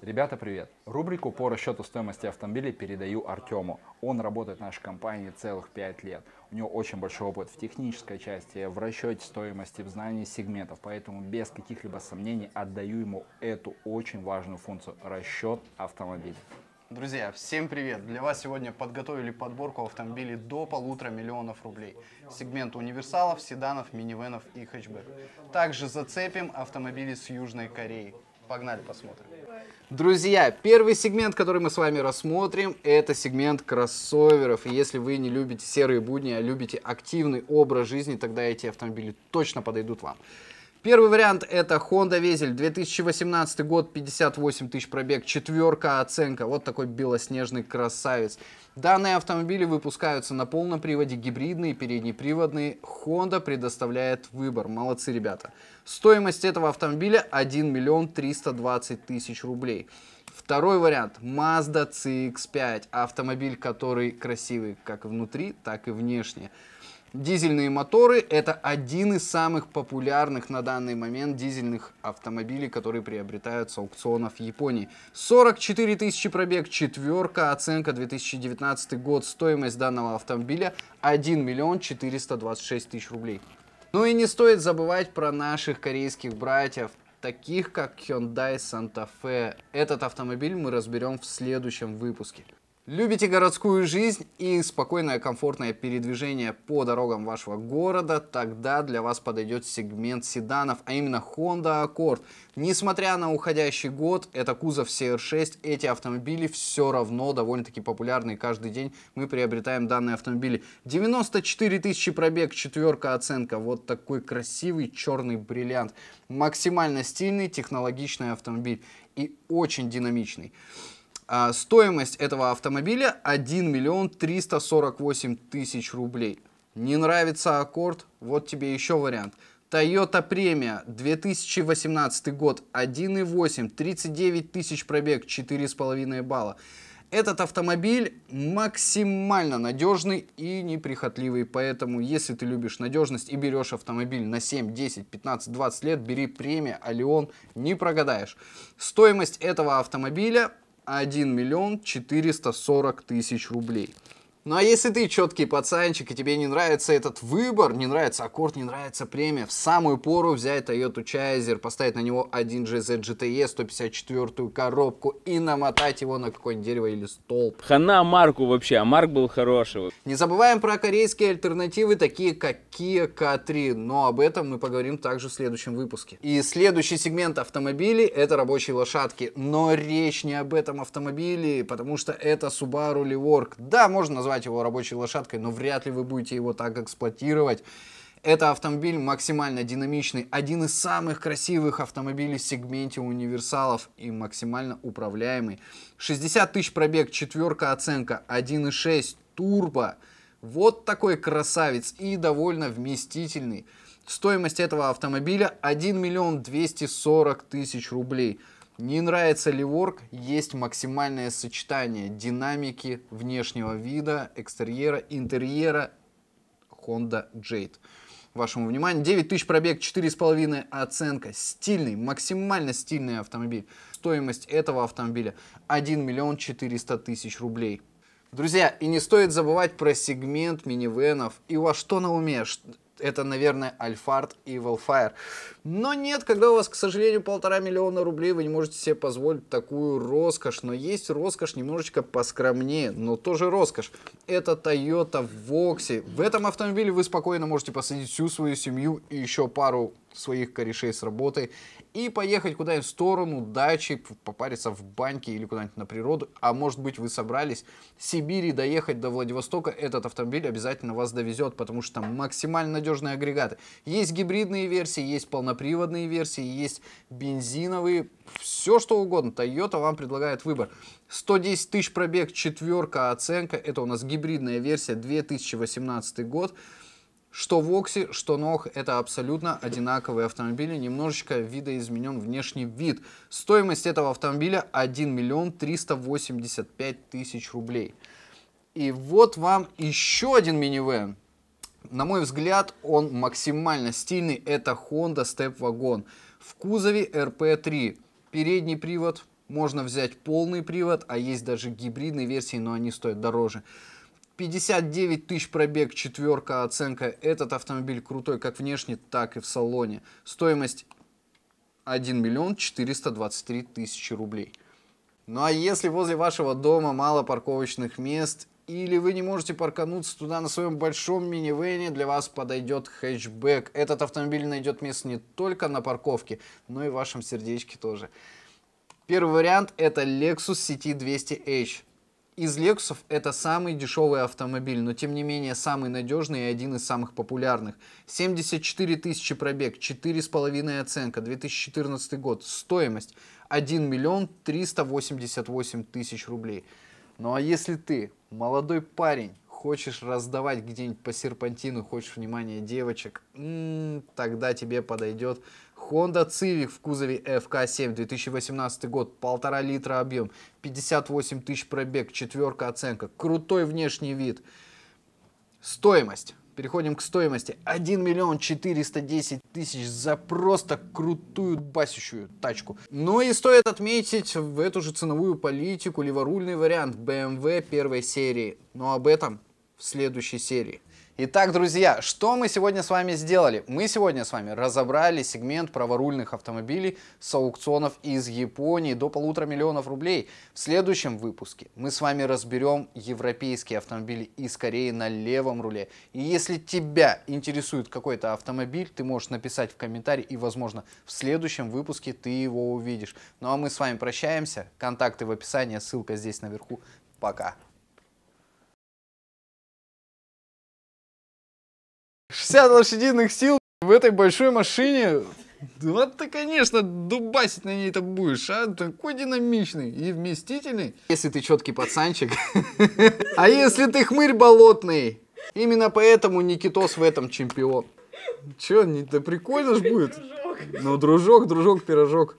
Ребята, привет! Рубрику по расчету стоимости автомобилей передаю Артему. Он работает в нашей компании целых 5 лет. У него очень большой опыт в технической части, в расчете стоимости, в знании сегментов, поэтому без каких-либо сомнений отдаю ему эту очень важную функцию – расчет автомобилей. Друзья, всем привет! Для вас сегодня подготовили подборку автомобилей до полутора миллионов рублей. Сегмент универсалов, седанов, минивенов и хэтчбэк. Также зацепим автомобили с Южной Кореи. Погнали, посмотрим. Друзья, первый сегмент, который мы с вами рассмотрим, это сегмент кроссоверов. И если вы не любите серые будни, а любите активный образ жизни, тогда эти автомобили точно подойдут вам. Первый вариант это Honda Vezel 2018 год, 58 тысяч пробег, четверка оценка, вот такой белоснежный красавец. Данные автомобили выпускаются на полном приводе, гибридные, переднеприводные. Honda предоставляет выбор, молодцы ребята. Стоимость этого автомобиля 1 миллион 320 тысяч рублей. Второй вариант Mazda CX-5, автомобиль, который красивый как внутри, так и внешне. Дизельные моторы – это один из самых популярных на данный момент дизельных автомобилей, которые приобретают с в Японии. 44 тысячи пробег, четверка, оценка 2019 год, стоимость данного автомобиля 1 миллион 426 тысяч рублей. Ну и не стоит забывать про наших корейских братьев, таких как Hyundai Santa Fe. Этот автомобиль мы разберем в следующем выпуске. Любите городскую жизнь и спокойное, комфортное передвижение по дорогам вашего города? Тогда для вас подойдет сегмент седанов, а именно Honda Accord. Несмотря на уходящий год, это кузов CR6, эти автомобили все равно довольно-таки популярны. Каждый день мы приобретаем данные автомобили. 94 тысячи пробег, четверка оценка. Вот такой красивый черный бриллиант. Максимально стильный, технологичный автомобиль и очень динамичный. А стоимость этого автомобиля 1 миллион 348 тысяч рублей. Не нравится аккорд? Вот тебе еще вариант. Toyota Премия 2018 год 1.8, 39 тысяч пробег, 4,5 балла. Этот автомобиль максимально надежный и неприхотливый, поэтому если ты любишь надежность и берешь автомобиль на 7, 10, 15, 20 лет, бери премия Алион, не прогадаешь. Стоимость этого автомобиля 1 миллион 440 тысяч рублей. Ну а если ты четкий пацанчик и тебе не нравится этот выбор, не нравится аккорд, не нравится премия, в самую пору взять Toyota Chaser, поставить на него 1GZ GTE 154 коробку и намотать его на какое-нибудь дерево или столб. Хана Марку вообще, а Марк был хороший. Не забываем про корейские альтернативы, такие как Kia K3, но об этом мы поговорим также в следующем выпуске. И следующий сегмент автомобилей это рабочие лошадки, но речь не об этом автомобиле, потому что это Subaru Levorg. Да, можно назвать назвать его рабочей лошадкой, но вряд ли вы будете его так эксплуатировать. Это автомобиль максимально динамичный, один из самых красивых автомобилей в сегменте универсалов и максимально управляемый. 60 тысяч пробег, четверка оценка, 1.6, турбо. Вот такой красавец и довольно вместительный. Стоимость этого автомобиля 1 миллион 240 тысяч рублей. Не нравится ли ворк? Есть максимальное сочетание динамики внешнего вида, экстерьера, интерьера Honda Jade. Вашему вниманию. 9000 пробег, 4,5 оценка. Стильный, максимально стильный автомобиль. Стоимость этого автомобиля 1 миллион 400 тысяч рублей. Друзья, и не стоит забывать про сегмент минивенов и во что на уме, это, наверное, Альфард и Wildfire. Но нет, когда у вас, к сожалению, полтора миллиона рублей, вы не можете себе позволить такую роскошь. Но есть роскошь немножечко поскромнее, но тоже роскошь. Это Toyota Voxy. В этом автомобиле вы спокойно можете посадить всю свою семью и еще пару своих корешей с работы и поехать куда-нибудь в сторону дачи, попариться в баньке или куда-нибудь на природу. А может быть вы собрались в Сибири доехать до Владивостока, этот автомобиль обязательно вас довезет, потому что там максимально надежные агрегаты. Есть гибридные версии, есть полноприводные версии, есть бензиновые, все что угодно. Toyota вам предлагает выбор. 110 тысяч пробег, четверка оценка, это у нас гибридная версия, 2018 год. Что Вокси, что Нох, это абсолютно одинаковые автомобили, немножечко видоизменен внешний вид. Стоимость этого автомобиля 1 миллион 385 тысяч рублей. И вот вам еще один минивэн. На мой взгляд, он максимально стильный. Это Honda Step Wagon. В кузове RP3. Передний привод. Можно взять полный привод, а есть даже гибридные версии, но они стоят дороже. 59 тысяч пробег, четверка оценка. Этот автомобиль крутой как внешне, так и в салоне. Стоимость 1 миллион 423 тысячи рублей. Ну а если возле вашего дома мало парковочных мест или вы не можете паркануться туда на своем большом минивэне, для вас подойдет хэтчбэк. Этот автомобиль найдет место не только на парковке, но и в вашем сердечке тоже. Первый вариант это Lexus CT200H из Лексусов это самый дешевый автомобиль, но тем не менее самый надежный и один из самых популярных. 74 тысячи пробег, 4,5 оценка, 2014 год, стоимость 1 миллион 388 тысяч рублей. Ну а если ты молодой парень, Хочешь раздавать где-нибудь по серпантину, хочешь внимание девочек, м-м, тогда тебе подойдет Honda Civic в кузове FK7, 2018 год, полтора литра объем, 58 тысяч пробег, четверка оценка, крутой внешний вид. Стоимость. Переходим к стоимости. 1 миллион 410 тысяч за просто крутую басящую тачку. Ну и стоит отметить в эту же ценовую политику леворульный вариант BMW первой серии. Но об этом в следующей серии. Итак, друзья, что мы сегодня с вами сделали? Мы сегодня с вами разобрали сегмент праворульных автомобилей с аукционов из Японии до полутора миллионов рублей. В следующем выпуске мы с вами разберем европейские автомобили из Кореи на левом руле. И если тебя интересует какой-то автомобиль, ты можешь написать в комментарии и, возможно, в следующем выпуске ты его увидишь. Ну а мы с вами прощаемся. Контакты в описании, ссылка здесь наверху. Пока. 60 лошадиных сил в этой большой машине. Вот ты, конечно, дубасить на ней-то будешь, а? Такой динамичный и вместительный. Если ты четкий пацанчик. А если ты хмырь болотный? Именно поэтому Никитос в этом чемпион. Че, не, да прикольно ж будет. Ну, дружок, дружок, пирожок.